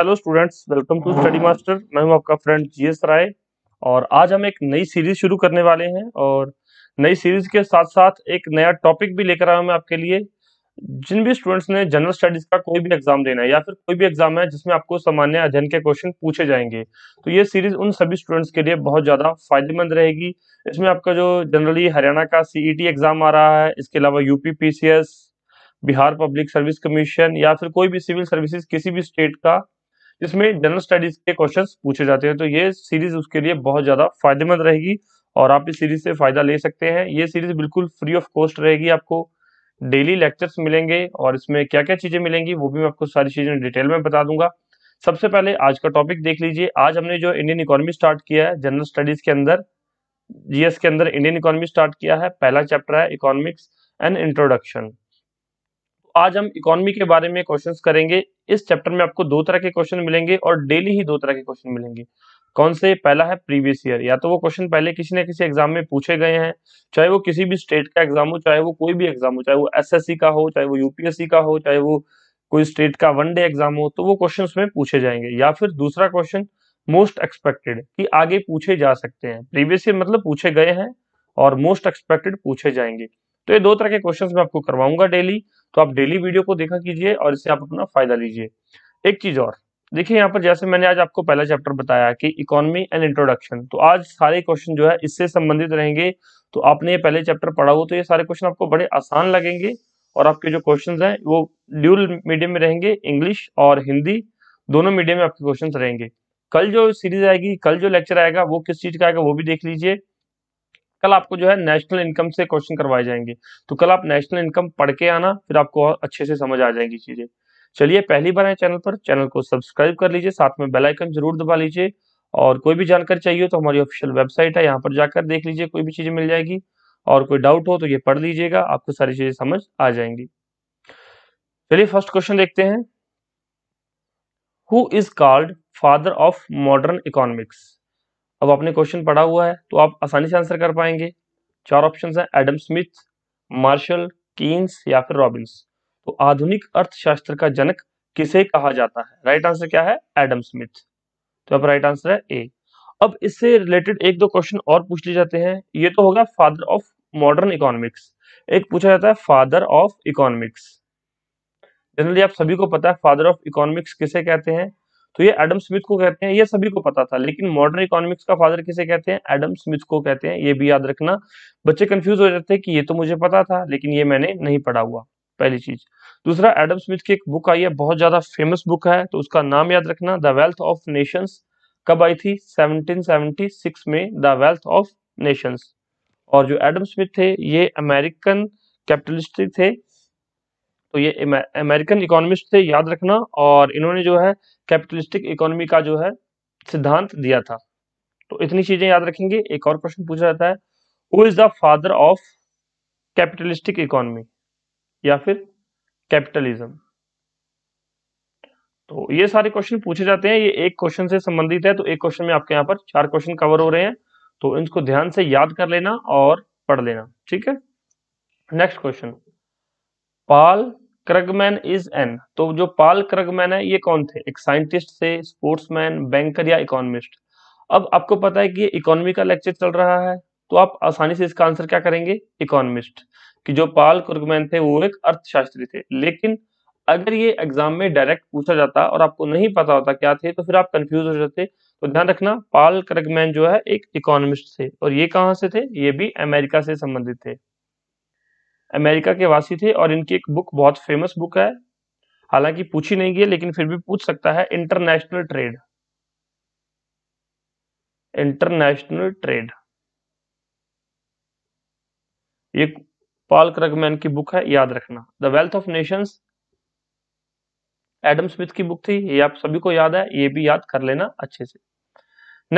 Hello students welcome to Study Master मैं हूं आपका फ्रेंड जीएस राय और आज हम एक नई सीरीज शुरू करने वाले हैं और नई सीरीज के साथ साथ एक नया टॉपिक भी लेकर आया हूं मैं आपके लिए जिन भी स्टूडेंट्स ने जनरल स्टडीज का कोई भी एग्जाम देना है या फिर कोई भी एग्जाम है जिसमें आपको सामान्य अध्ययन के क्वेश्चन पूछे जाएंगे तो ये सीरीज उन सभी स्टूडेंट्स के लिए बहुत ज्यादा फायदेमंद रहेगी इसमें आपका जो जनरली हरियाणा का सीईटी एग्जाम e आ रहा है इसके अलावा UP PCS Bihar public service commission या फिर कोई भी सिविल सर्विसेज किसी भी स्टेट का जिसमें जनरल स्टडीज के क्वेश्चन पूछे जाते हैं तो ये सीरीज उसके लिए बहुत ज्यादा फायदेमंद रहेगी और आप इस सीरीज से फायदा ले सकते हैं ये सीरीज बिल्कुल फ्री ऑफ कॉस्ट रहेगी आपको डेली लेक्चर्स मिलेंगे और इसमें क्या क्या चीजें मिलेंगी वो भी मैं आपको सारी चीजें डिटेल में बता दूंगा सबसे पहले आज का टॉपिक देख लीजिए आज हमने जो इंडियन इकोनॉमी स्टार्ट किया है जनरल स्टडीज के अंदर जीएस के अंदर इंडियन इकोनॉमी स्टार्ट किया है पहला चैप्टर है इकोनॉमिक्स एंड इंट्रोडक्शन आज हम इकोनॉमी के बारे में क्वेश्चंस करेंगे इस चैप्टर में आपको दो तरह के क्वेश्चन मिलेंगे और डेली ही दो तरह के क्वेश्चन मिलेंगे कौन से पहला है प्रीवियस ईयर या तो वो क्वेश्चन पहले किसी ना किसी एग्जाम में पूछे गए हैं चाहे वो किसी भी स्टेट का एग्जाम हो चाहे वो कोई भी एग्जाम हो चाहे वो एस का हो चाहे वो यूपीएससी का हो चाहे वो कोई स्टेट का वन डे एग्जाम हो तो वो क्वेश्चन उसमें पूछे जाएंगे या फिर दूसरा क्वेश्चन मोस्ट एक्सपेक्टेड कि आगे पूछे जा सकते हैं प्रीवियस ईयर मतलब पूछे गए हैं और मोस्ट एक्सपेक्टेड पूछे जाएंगे तो ये दो तरह के क्वेश्चंस मैं आपको करवाऊंगा डेली तो आप डेली वीडियो को देखा कीजिए और इससे आप अपना फायदा लीजिए एक चीज और देखिए यहाँ पर जैसे मैंने आज आपको पहला चैप्टर बताया कि इकोनॉमी एंड इंट्रोडक्शन तो आज सारे क्वेश्चन जो है इससे संबंधित रहेंगे तो आपने ये पहले चैप्टर पढ़ा हो तो ये सारे क्वेश्चन आपको बड़े आसान लगेंगे और आपके जो क्वेश्चन हैं वो ड्यूल मीडियम में रहेंगे इंग्लिश और हिंदी दोनों मीडियम में आपके क्वेश्चन रहेंगे कल जो सीरीज आएगी कल जो लेक्चर आएगा वो किस चीज का आएगा वो भी देख लीजिए कल आपको जो है नेशनल इनकम से क्वेश्चन करवाए जाएंगे तो कल आप नेशनल इनकम पढ़ के आना फिर आपको अच्छे से समझ आ जाएंगी चीजें चलिए पहली बार है चैनल पर चैनल को सब्सक्राइब कर लीजिए साथ में बेल आइकन जरूर दबा लीजिए और कोई भी जानकारी चाहिए तो हमारी ऑफिशियल वेबसाइट है यहाँ पर जाकर देख लीजिए कोई भी चीज़ मिल जाएगी और कोई डाउट हो तो ये पढ़ लीजिएगा आपको सारी चीज़ें समझ आ जाएंगी चलिए फर्स्ट क्वेश्चन देखते हैं who is called father of modern economics अब आपने क्वेश्चन पढ़ा हुआ है तो आप आसानी से आंसर कर पाएंगे चार ऑप्शन हैं एडम स्मिथ मार्शल कीन्स या फिर रॉबिन्स तो आधुनिक अर्थशास्त्र का जनक किसे कहा जाता है राइट आंसर क्या है एडम स्मिथ तो अब राइट आंसर है ए अब इससे रिलेटेड एक दो क्वेश्चन और पूछ लिए जाते हैं ये तो होगा फादर ऑफ मॉडर्न इकोनॉमिक्स एक पूछा जाता है फादर ऑफ इकोनॉमिक्स जनरली आप सभी को पता है फादर ऑफ इकोनॉमिक्स किसे कहते हैं तो ये एडम स्मिथ को कहते हैं ये सभी को पता था लेकिन मॉडर्न इकोनॉमिक्स का फादर किसे कहते हैं एडम स्मिथ को कहते हैं ये भी याद रखना बच्चे कंफ्यूज हो जाते हैं कि ये तो मुझे पता था लेकिन ये मैंने नहीं पढ़ा हुआ पहली चीज दूसरा एडम स्मिथ की एक बुक आई है बहुत ज्यादा फेमस बुक है तो उसका नाम याद रखना द वेल्थ ऑफ नेशंस कब आई थी 1776 में द वेल्थ ऑफ नेशंस और जो एडम स्मिथ थे ये अमेरिकन कैपिटलिस्ट थे तो ये अमेरिकन इकोनॉमिस्ट थे याद रखना और इन्होंने जो है कैपिटलिस्टिक इकोनॉमी का जो है सिद्धांत दिया था तो इतनी चीजें याद रखेंगे एक और क्वेश्चन पूछा जाता है who is the father of capitalistic economy या फिर कैपिटलिज्म तो ये सारे क्वेश्चन पूछे जाते हैं ये एक क्वेश्चन से संबंधित है तो एक क्वेश्चन में आपके यहाँ पर चार क्वेश्चन कवर हो रहे हैं तो इनको ध्यान से याद कर लेना और पढ़ लेना ठीक है next question Paul Krugman is an तो जो पाल क्रगमैन है ये कौन थे एक साइंटिस्ट थे स्पोर्ट्समैन बैंकर या इकोनॉमिस्ट अब आपको पता है कि इकोनॉमी का लेक्चर चल रहा है तो आप आसानी से इसका आंसर क्या करेंगे इकोनॉमिस्ट कि जो पाल क्रगमैन थे वो एक अर्थशास्त्री थे लेकिन अगर ये एग्जाम में डायरेक्ट पूछा जाता और आपको नहीं पता होता क्या थे तो फिर आप कंफ्यूज हो जाते तो ध्यान रखना पाल क्रगमैन जो है एक इकोनॉमिस्ट थे और ये कहाँ से थे ये भी अमेरिका से संबंधित थे अमेरिका के वासी थे और इनकी एक बुक बहुत फेमस बुक है हालांकि पूछी नहीं गई लेकिन फिर भी पूछ सकता है इंटरनेशनल ट्रेड इंटरनेशनल ट्रेड ये पॉल क्रगमैन की बुक है याद रखना the wealth of nations Adam Smith की बुक थी ये आप सभी को याद है ये भी याद कर लेना अच्छे से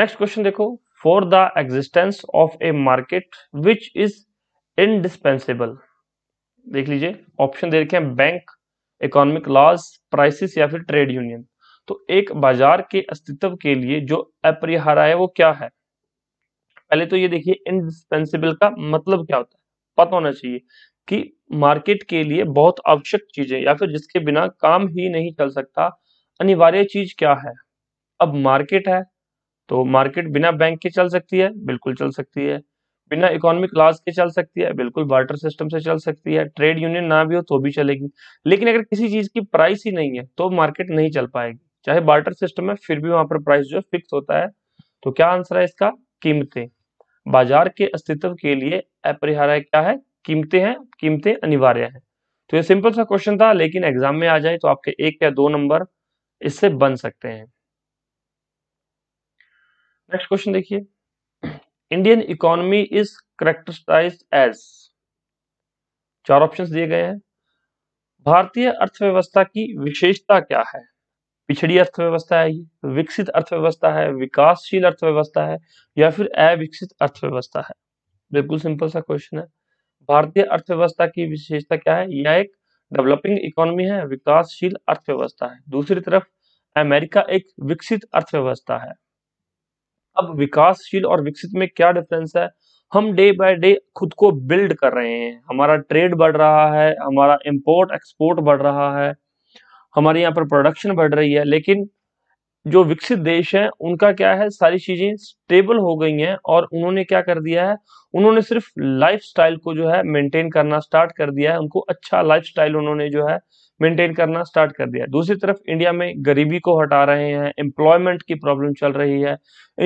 नेक्स्ट क्वेश्चन देखो for the existence of a market which is indispensable देख लीजिए ऑप्शन दे रखे हैं बैंक इकोनॉमिक लॉज प्राइसिस या फिर ट्रेड यूनियन तो एक बाजार के अस्तित्व के लिए जो अपरिहार्य है वो क्या है पहले तो ये देखिए इंडिस्पेंसिबल का मतलब क्या होता है पता होना चाहिए कि मार्केट के लिए बहुत आवश्यक चीजें या फिर जिसके बिना काम ही नहीं चल सकता अनिवार्य चीज क्या है अब मार्केट है तो मार्केट बिना बैंक के चल सकती है बिल्कुल चल सकती है बिना इकोनॉमिक क्लास के चल सकती है बिल्कुल बार्टर सिस्टम से चल सकती है ट्रेड यूनियन ना भी हो तो भी चलेगी लेकिन अगर किसी चीज की प्राइस ही नहीं है तो मार्केट नहीं चल पाएगी चाहे बार्टर सिस्टम है फिर भी वहां पर प्राइस जो है फिक्स होता है तो क्या आंसर है इसका कीमतें बाजार के अस्तित्व के लिए अपरिहार्य क्या है कीमतें हैं कीमतें अनिवार्य है तो ये सिंपल सा क्वेश्चन था लेकिन एग्जाम में आ जाए तो आपके एक या दो नंबर इससे बन सकते हैं नेक्स्ट क्वेश्चन देखिए Indian economy is characterise as चार ऑप्शंस दिए गए हैं भारतीय अर्थव्यवस्था की विशेषता क्या है पिछड़ी अर्थव्यवस्था है विकसित अर्थव्यवस्था है विकासशील अर्थव्यवस्था है या फिर अविकसित अर्थव्यवस्था है बिल्कुल सिंपल सा क्वेश्चन है भारतीय अर्थव्यवस्था की विशेषता क्या है यह एक डेवलपिंग इकोनॉमी है विकासशील अर्थव्यवस्था है दूसरी तरफ अमेरिका एक विकसित अर्थव्यवस्था है अब विकासशील और विकसित में क्या डिफरेंस है हम डे बाय डे खुद को बिल्ड कर रहे हैं हमारा ट्रेड बढ़ रहा है हमारा इम्पोर्ट एक्सपोर्ट बढ़ रहा है हमारे यहाँ पर प्रोडक्शन बढ़ रही है लेकिन जो विकसित देश हैं उनका क्या है सारी चीजें स्टेबल हो गई हैं और उन्होंने क्या कर दिया है उन्होंने सिर्फ लाइफस्टाइल को जो है मेंटेन करना स्टार्ट कर दिया है उनको अच्छा लाइफस्टाइल उन्होंने जो है मेंटेन करना स्टार्ट कर दिया है दूसरी तरफ इंडिया में गरीबी को हटा रहे हैं एम्प्लॉयमेंट की प्रॉब्लम चल रही है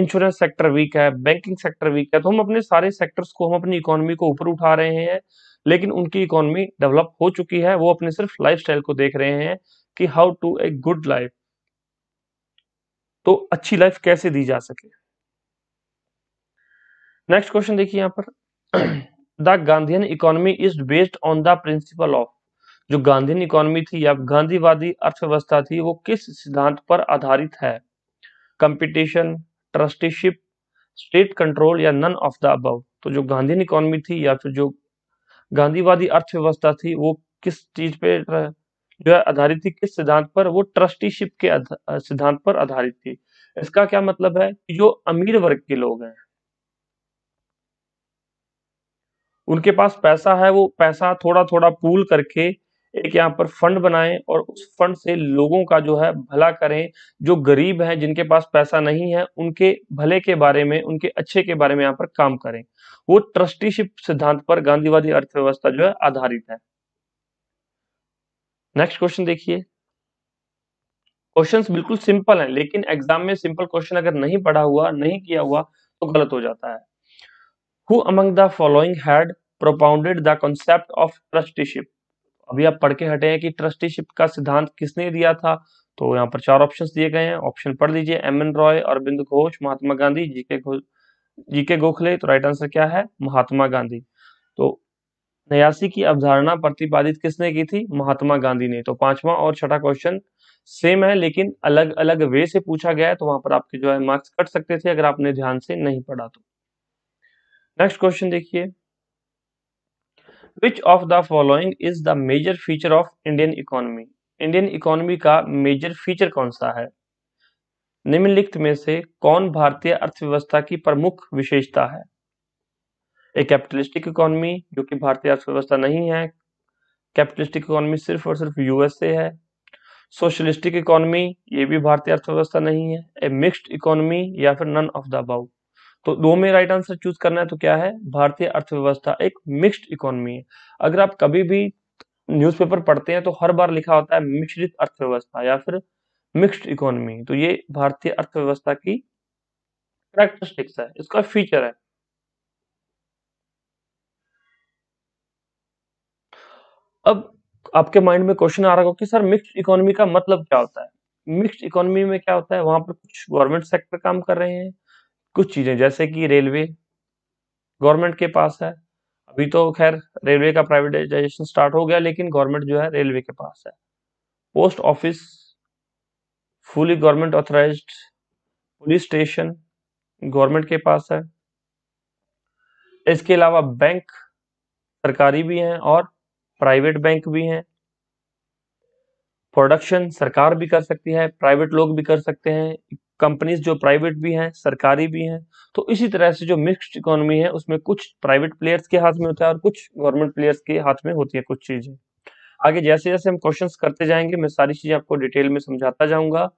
इंश्योरेंस सेक्टर वीक है बैंकिंग सेक्टर वीक है तो हम अपने सारे सेक्टर्स को हम अपनी इकोनॉमी को ऊपर उठा रहे हैं लेकिन उनकी इकोनॉमी डेवलप हो चुकी है वो अपने सिर्फ लाइफ को देख रहे हैं कि how to a good life तो अच्छी लाइफ कैसे दी जा सके नेक्स्ट क्वेश्चन देखिए यहाँ पर the Gandhian economy is based on the principle of जो गांधीन इकोनॉमी थी या गांधीवादी अर्थव्यवस्था थी वो किस सिद्धांत पर आधारित है कंपटीशन ट्रस्टीशिप स्टेट कंट्रोल या नन ऑफ द अब तो जो गांधीन इकोनॉमी थी या फिर जो गांधीवादी अर्थव्यवस्था थी वो किस चीज पे जो है आधारित थी किस सिद्धांत पर वो ट्रस्टीशिप के सिद्धांत पर आधारित थी इसका क्या मतलब है कि जो अमीर वर्ग के लोग हैं उनके पास पैसा है वो पैसा थोड़ा थोड़ा पूल करके एक यहाँ पर फंड बनाए और उस फंड से लोगों का जो है भला करें जो गरीब हैं जिनके पास पैसा नहीं है उनके भले के बारे में उनके अच्छे के बारे में यहाँ पर काम करें वो ट्रस्टीशिप सिद्धांत पर गांधीवादी अर्थव्यवस्था जो है आधारित है नेक्स्ट क्वेश्चन देखिए क्वेश्चंस बिल्कुल सिंपल हैं लेकिन एग्जाम में सिंपल क्वेश्चन अगर नहीं पढ़ा हुआ नहीं किया हुआ तो गलत हो जाता है who among the following had propounded the concept of trusteeship अभी आप पढ़ के हटे हैं कि ट्रस्टीशिप का सिद्धांत किसने दिया था तो यहाँ पर चार ऑप्शंस दिए गए हैं ऑप्शन पढ़ लीजिए M N Roy Aurobindo Ghosh Mahatma Gandhi G K Ghosh G K Gokhale तो राइट आंसर क्या है महात्मा गांधी नयासी की अवधारणा प्रतिपादित किसने की थी महात्मा गांधी ने तो पांचवा और छठा क्वेश्चन सेम है लेकिन अलग अलग वे से पूछा गया है तो वहां पर आपके जो है मार्क्स कट सकते थे अगर आपने ध्यान से नहीं पढ़ा तो नेक्स्ट क्वेश्चन देखिए which of the following is the major feature of Indian economy Indian economy का मेजर फीचर कौन सा है निम्नलिखित में से कौन भारतीय अर्थव्यवस्था की प्रमुख विशेषता है एक कैपिटलिस्टिक इकोनॉमी जो कि भारतीय अर्थव्यवस्था नहीं है कैपिटलिस्टिक इकोनॉमी सिर्फ और सिर्फ यूएसए है सोशलिस्टिक इकोनॉमी ये भी भारतीय अर्थव्यवस्था नहीं है ए मिक्स्ड इकोनॉमी या फिर नन ऑफ द अबाउ तो दो में राइट आंसर चूज करना है तो क्या है भारतीय अर्थव्यवस्था एक मिक्स्ड इकोनॉमी है अगर आप कभी भी न्यूज़पेपर पढ़ते हैं तो हर बार लिखा होता है मिश्रित अर्थव्यवस्था या फिर मिक्स्ड इकोनॉमी तो ये भारतीय अर्थव्यवस्था की करेक्टरिस्टिक्स है इसका फीचर है अब आपके माइंड में क्वेश्चन आ रहा होगा कि सर मिक्स्ड इकोनॉमी का मतलब क्या होता है मिक्स्ड इकोनॉमी में क्या होता है वहां पर कुछ गवर्नमेंट सेक्टर काम कर रहे हैं कुछ चीजें जैसे कि रेलवे गवर्नमेंट के पास है अभी तो खैर रेलवे का प्राइवेटाइजेशन स्टार्ट हो गया लेकिन गवर्नमेंट जो है रेलवे के पास है post office fully government authorise police station government के पास है इसके अलावा बैंक सरकारी भी हैं और प्राइवेट बैंक भी हैं प्रोडक्शन सरकार भी कर सकती है प्राइवेट लोग भी कर सकते हैं कंपनीज जो प्राइवेट भी हैं सरकारी भी हैं तो इसी तरह से जो मिक्स्ड इकोनॉमी है उसमें कुछ प्राइवेट प्लेयर्स के हाथ में होता है और कुछ गवर्नमेंट प्लेयर्स के हाथ में होती है कुछ चीज़ें आगे जैसे जैसे हम क्वेश्चंस करते जाएंगे मैं सारी चीज़ें आपको डिटेल में समझाता जाऊंगा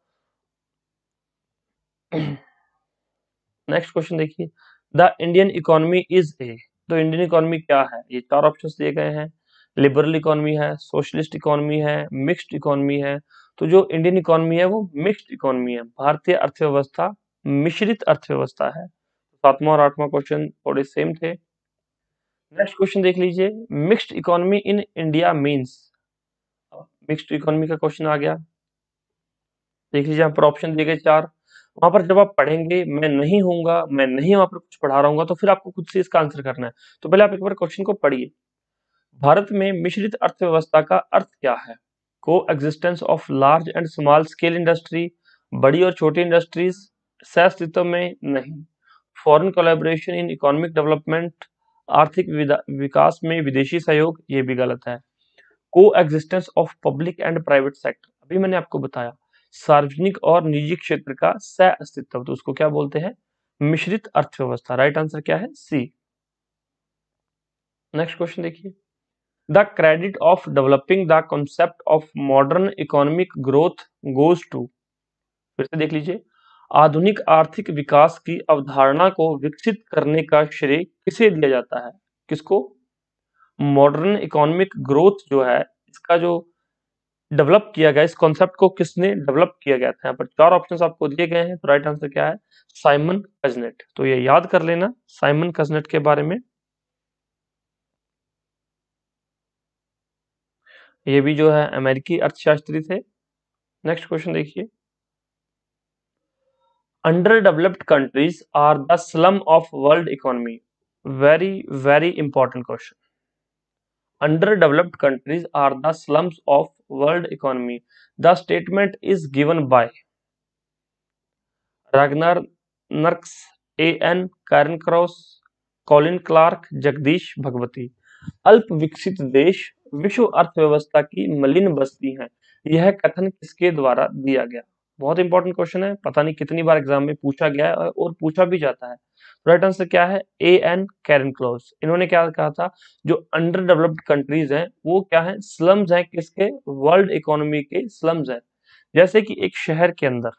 नेक्स्ट क्वेश्चन देखिए the Indian economy is a तो इंडियन इकोनॉमी क्या है ये चार ऑप्शन दिए गए हैं लिबरल इकोनॉमी है सोशलिस्ट इकोनॉमी है मिक्स्ड इकोनॉमी है तो जो इंडियन इकोनॉमी है वो मिक्स्ड इकोनॉमी है भारतीय अर्थव्यवस्था मिश्रित अर्थव्यवस्था है सातवां और आठवां क्वेश्चन थोड़े सेम थे नेक्स्ट क्वेश्चन देख लीजिए mixed economy in India means mixed economy का क्वेश्चन आ गया देख लीजिए यहाँ पर ऑप्शन दिए गए चार वहां पर जब आप पढ़ेंगे मैं नहीं होऊंगा मैं नहीं वहां पर कुछ पढ़ा रहा हूँ तो फिर आपको खुद से इसका आंसर करना है तो पहले आप एक बार क्वेश्चन को पढ़िए भारत में मिश्रित अर्थव्यवस्था का अर्थ क्या है coexistence of large and small scale industry बड़ी और छोटी इंडस्ट्रीज सह अस्तित्व में नहीं foreign collaboration in economic development आर्थिक विकास में विदेशी सहयोग ये भी गलत है coexistence of public and private sector अभी मैंने आपको बताया सार्वजनिक और निजी क्षेत्र का सह अस्तित्व तो उसको क्या बोलते हैं मिश्रित अर्थव्यवस्था राइट आंसर क्या है सी नेक्स्ट क्वेश्चन देखिए the credit of developing the concept of modern economic growth goes to फिर से देख लीजिए आधुनिक आर्थिक विकास की अवधारणा को विकसित करने का श्रेय किसे दिया जाता है किसको मॉडर्न इकोनॉमिक ग्रोथ जो है इसका जो डेवलप किया गया इस कॉन्सेप्ट को किसने डेवलप किया गया था यहाँ पर चार ऑप्शन आपको दिए गए हैं तो राइट आंसर क्या है साइमन कजनेट तो ये याद कर लेना साइमन कजनेट के बारे में ये भी जो है अमेरिकी अर्थशास्त्री थे नेक्स्ट क्वेश्चन देखिए underdeveloped countries are the slum of world economy very very important question underdeveloped countries are the slums of world economy the statement is given by Ragnar Nurkse A N Cairncross Colin Clark Jagdish Bhagwati अल्प विकसित देश विश्व अर्थव्यवस्था की मलिन बस्ती है यह कथन किसके द्वारा दिया गया बहुत इंपॉर्टेंट क्वेश्चन है पता नहीं कितनी बार एग्जाम में पूछा गया है और पूछा भी जाता है राइट आंसर क्या है ए एन कैरन क्लोज इन्होंने क्या कहा था जो अंडर डेवलप्ड कंट्रीज हैं वो क्या है स्लम्स हैं किसके वर्ल्ड इकोनॉमी के स्लम्स हैं जैसे कि एक शहर के अंदर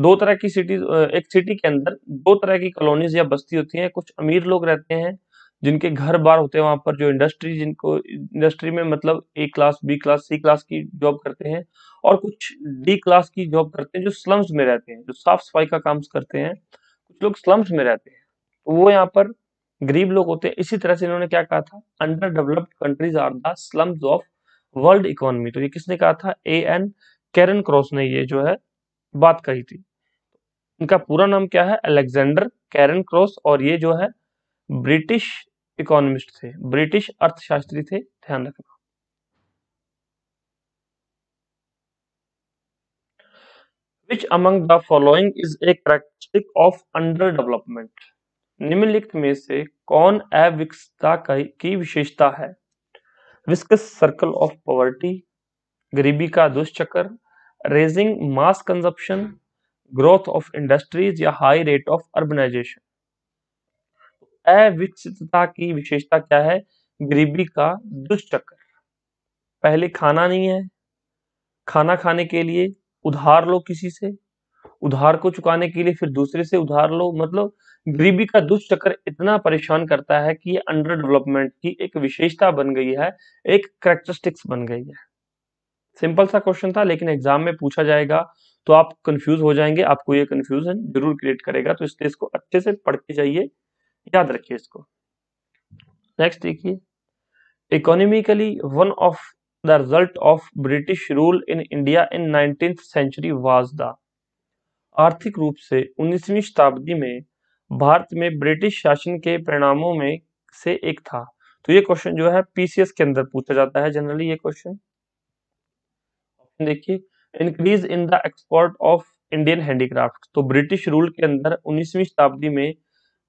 दो तरह की सिटीज एक सिटी के अंदर दो तरह की कॉलोनीज या बस्ती होती है कुछ अमीर लोग रहते हैं जिनके घर बार होते हैं वहां पर जो इंडस्ट्री जिनको इंडस्ट्री में मतलब A class B class C class की जॉब करते हैं और कुछ डी क्लास की जॉब करते हैं जो स्लम्स में रहते हैं जो साफ सफाई का काम करते हैं कुछ लोग स्लम्स में रहते हैं तो वो यहाँ पर गरीब लोग होते हैं इसी तरह से इन्होंने क्या कहा था underdeveloped countries are the slums of world economy तो ये किसने कहा था ए एन कैरन क्रॉस ने ये जो है बात कही थी इनका पूरा नाम क्या है अलेक्जेंडर कैरन क्रॉस और ये जो है ब्रिटिश इकोनॉमिस्ट थे ब्रिटिश अर्थशास्त्री थे ध्यान रखना which among the following is a characteristic of underdevelopment निम्नलिखित में से कौन अविकसता की विशेषता है विस्कस सर्कल ऑफ पॉवर्टी गरीबी का दुष्चक्र raising mass consumption growth of industries या हाई रेट ऑफ अर्बनाइजेशन अविकसितता की विशेषता क्या है गरीबी का दुष्चक्र पहले खाना नहीं है खाना खाने के लिए उधार लो किसी से उधार को चुकाने के लिए फिर दूसरे से उधार लो मतलब गरीबी का दुष्चक्र इतना परेशान करता है कि ये अंडर डेवलपमेंट की एक विशेषता बन गई है एक करेक्टरिस्टिक्स बन गई है सिंपल सा क्वेश्चन था लेकिन एग्जाम में पूछा जाएगा तो आप कंफ्यूज हो जाएंगे आपको ये कंफ्यूजन जरूर क्रिएट करेगा तो इसलिए इसको अच्छे से पढ़ के जाइए याद रखिए इसको नेक्स्ट देखिए economically one of the result of British rule in India in nineteen century was the आर्थिक रूप से 19वीं शताब्दी में भारत में ब्रिटिश शासन के परिणामों में से एक था तो ये क्वेश्चन जो है पीसीएस के अंदर पूछा जाता है जनरली ये क्वेश्चन देखिए increase in the export of Indian handicraft तो ब्रिटिश रूल के अंदर 19वीं शताब्दी में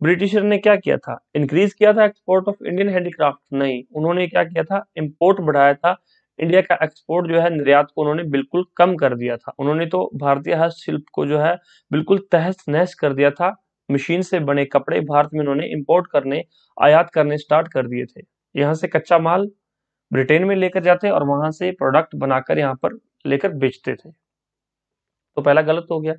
ब्रिटिशर ने क्या किया था इंक्रीज किया था एक्सपोर्ट ऑफ इंडियन हैंडीक्राफ्ट नहीं उन्होंने क्या किया था इम्पोर्ट बढ़ाया था इंडिया का एक्सपोर्ट जो है निर्यात को उन्होंने बिल्कुल कम कर दिया था उन्होंने तो भारतीय हस्तशिल्प को जो है बिल्कुल तहस नहस कर दिया था मशीन से बने कपड़े भारत में उन्होंने इम्पोर्ट करने आयात करने स्टार्ट कर दिए थे यहाँ से कच्चा माल ब्रिटेन में लेकर जाते और वहां से प्रोडक्ट बनाकर यहाँ पर लेकर बेचते थे तो पहला गलत हो गया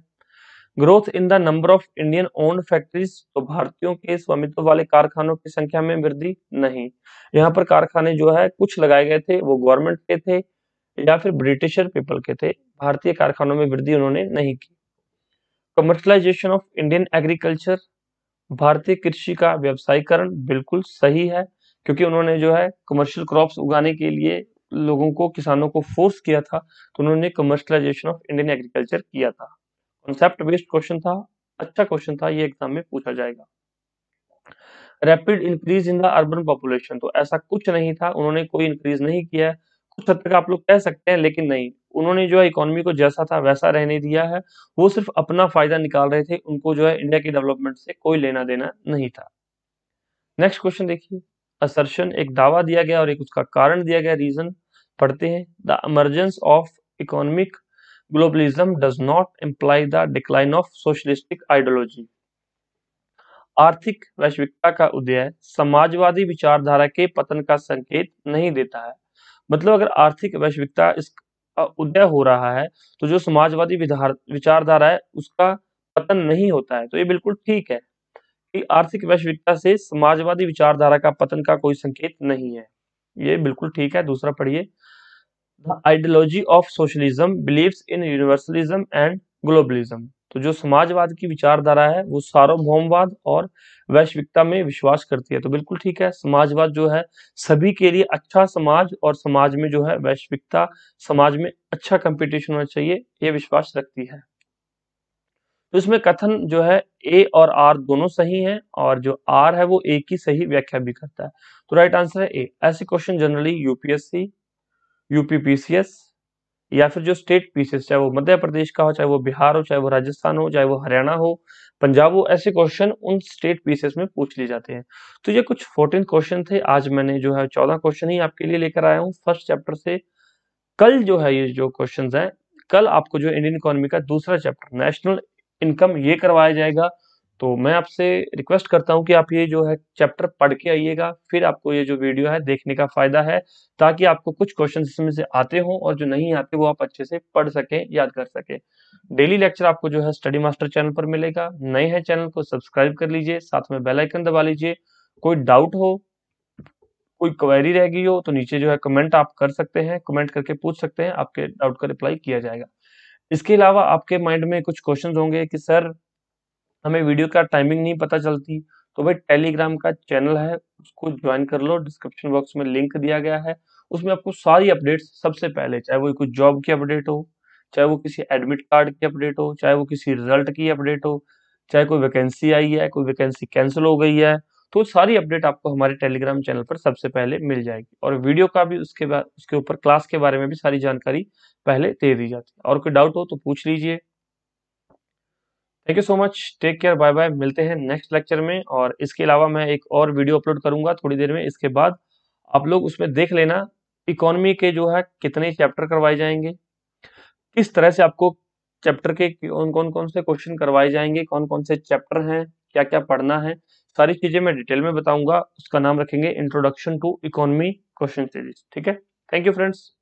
growth in the number of Indian own factories तो भारतीयों के स्वामित्व वाले कारखानों की संख्या में वृद्धि नहीं यहाँ पर कारखाने जो है कुछ लगाए गए थे वो गवर्नमेंट के थे या फिर ब्रिटिशर पीपल के थे भारतीय कारखानों में वृद्धि उन्होंने नहीं की कमर्शलाइजेशन ऑफ इंडियन एग्रीकल्चर भारतीय कृषि का व्यवसायीकरण बिल्कुल सही है क्योंकि उन्होंने जो है कमर्शियल क्रॉप्स उगाने के लिए लोगों को किसानों को फोर्स किया था तो उन्होंने कमर्शलाइजेशन ऑफ इंडियन एग्रीकल्चर किया था कॉन्सेप्ट बेस्ड क्वेश्चन था अच्छा क्वेश्चन था ये एग्जाम में पूछा जाएगा rapid increase in the urban population तो ऐसा कुछ नहीं था उन्होंने कोई इंक्रीज नहीं किया कुछ हद तक आप लोग कह सकते हैं लेकिन नहीं उन्होंने जो है इकोनॉमी को जैसा था वैसा रहने दिया है वो सिर्फ अपना फायदा निकाल रहे थे उनको जो है इंडिया की डेवलपमेंट से कोई लेना देना नहीं था नेक्स्ट क्वेश्चन देखिए असर्शन एक दावा दिया गया और एक उसका कारण दिया गया रीजन पढ़ते हैं the emergence of economic globalism does not imply the decline of socialistic ideology. आर्थिक वैश्विकता का उदय समाजवादी विचारधारा के पतन का संकेत नहीं देता है मतलब अगर आर्थिक वैश्विकता इसका उदय हो रहा है तो जो समाजवादी विचारधारा है उसका पतन नहीं होता है तो ये बिल्कुल ठीक है कि आर्थिक वैश्विकता से समाजवादी विचारधारा का पतन का कोई संकेत नहीं है ये बिल्कुल ठीक है दूसरा पढ़िए the ideology of socialism believe in universalism and globalism तो जो समाजवाद की विचारधारा है वो सार्वभौमवाद और वैश्विकता में विश्वास करती है तो बिल्कुल ठीक है समाजवाद जो है सभी के लिए अच्छा समाज और समाज में जो है वैश्विकता समाज में अच्छा कंपटीशन होना चाहिए ये विश्वास रखती है तो इसमें कथन जो है ए और आर दोनों सही हैं और जो आर है वो ए की सही व्याख्या भी करता है तो राइट आंसर है ए ऐसे question generally UPSC UP PCS या फिर जो स्टेट पीसीएस चाहे वो मध्य प्रदेश का हो चाहे वो बिहार हो चाहे वो राजस्थान हो चाहे वो हरियाणा हो पंजाब हो ऐसे क्वेश्चन उन स्टेट पीसीएस में पूछ लिए जाते हैं तो ये कुछ फोर्टीन क्वेश्चन थे आज मैंने जो है चौदह क्वेश्चन ही आपके लिए लेकर आया हूँ फर्स्ट चैप्टर से कल जो है ये जो क्वेश्चन है कल आपको जो इंडियन इकोनॉमी का दूसरा चैप्टर नेशनल इनकम ये करवाया जाएगा तो मैं आपसे रिक्वेस्ट करता हूं कि आप ये जो है चैप्टर पढ़ के आइएगा फिर आपको ये जो वीडियो है देखने का फायदा है ताकि आपको कुछ क्वेश्चन इसमें से आते हों और जो नहीं आते वो आप अच्छे से पढ़ सकें याद कर सके डेली लेक्चर आपको जो है स्टडी मास्टर चैनल पर मिलेगा नए हैं चैनल को सब्सक्राइब कर लीजिए साथ में बेलाइकन दबा लीजिए कोई डाउट हो कोई क्वेरी रह गई हो तो नीचे जो है कमेंट आप कर सकते हैं कमेंट करके पूछ सकते हैं आपके डाउट का रिप्लाई किया जाएगा इसके अलावा आपके माइंड में कुछ क्वेश्चन होंगे कि सर हमें वीडियो का टाइमिंग नहीं पता चलती तो भाई टेलीग्राम का चैनल है उसको ज्वाइन कर लो डिस्क्रिप्शन बॉक्स में लिंक दिया गया है उसमें आपको सारी अपडेट्स सबसे पहले चाहे वो कोई जॉब की अपडेट हो चाहे वो किसी एडमिट कार्ड की अपडेट हो चाहे वो किसी रिजल्ट की अपडेट हो चाहे कोई वैकेंसी आई है कोई वैकेंसी कैंसिल हो गई है तो सारी अपडेट आपको हमारे टेलीग्राम चैनल पर सबसे पहले मिल जाएगी और वीडियो का भी उसके बाद उसके ऊपर क्लास के बारे में भी सारी जानकारी पहले दे दी जाती है और कोई डाउट हो तो पूछ लीजिए thank you so much take care bye bye मिलते हैं नेक्स्ट लेक्चर में और इसके अलावा मैं एक और वीडियो अपलोड करूंगा थोड़ी देर में इसके बाद आप लोग उसमें देख लेना इकोनॉमी के जो है कितने चैप्टर करवाए जाएंगे किस तरह से आपको चैप्टर के कौन कौन कौन से क्वेश्चन करवाए जाएंगे कौन कौन से चैप्टर हैं क्या क्या पढ़ना है सारी चीजें मैं डिटेल में बताऊंगा उसका नाम रखेंगे introduction to economy question series ठीक है थैंक यू फ्रेंड्स